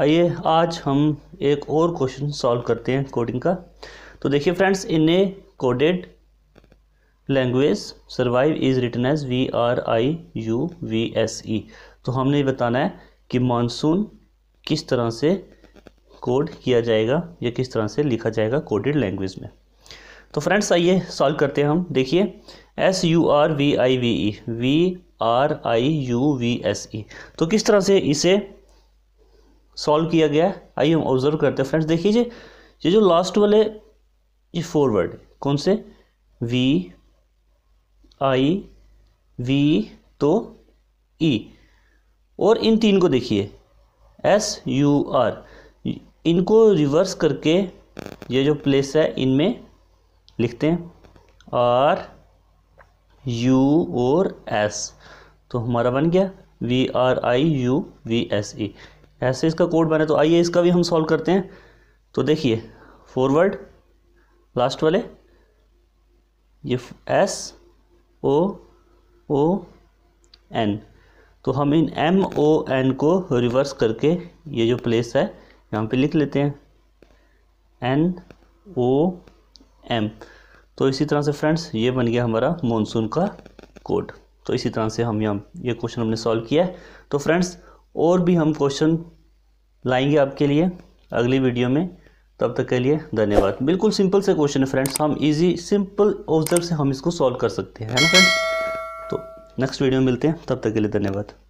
आइए आज हम एक और क्वेश्चन सॉल्व करते हैं कोडिंग का तो देखिए friends in a coded language survive is written as V R I U V S E तो हमने बताना है कि मानसून किस तरह से कोड किया जाएगा या किस तरह से लिखा जाएगा कोडेड लैंग्वेज में तो फ्रेंड्स आइए सॉल्व करते हैं हम देखिए S U R V I V E V R I U V S E तो किस तरह से इसे सॉल्व किया गया है आइए हम ऑब्जर्व करते हैं फ्रेंड्स देखिए ये जो लास्ट वाले ये फॉरवर्ड कौन से वी आई वी तो ई e। और इन तीन को देखिए एस यू आर इनको रिवर्स करके ये जो प्लेस है इनमें लिखते हैं आर यू और एस तो हमारा बन गया V R I U V S E ऐसे इसका कोड बना तो आइए इसका भी हम सॉल्व करते हैं तो देखिए फॉरवर्ड लास्ट वाले ये एस ओ ओ एन तो हम इन एम ओ एन को रिवर्स करके ये जो प्लेस है यहाँ पे लिख लेते हैं एन ओ एम तो इसी तरह से फ्रेंड्स ये बन गया हमारा मानसून का कोड तो इसी तरह से हम यहाँ ये क्वेश्चन हमने सॉल्व किया है तो फ्रेंड्स और भी हम क्वेश्चन लाएंगे आपके लिए अगली वीडियो में तब तक के लिए धन्यवाद बिल्कुल सिंपल से क्वेश्चन है फ्रेंड्स हम इजी सिंपल ऑब्जर्व से हम इसको सॉल्व कर सकते हैं है ना फ्रेंड्स तो नेक्स्ट वीडियो में मिलते हैं तब तक के लिए धन्यवाद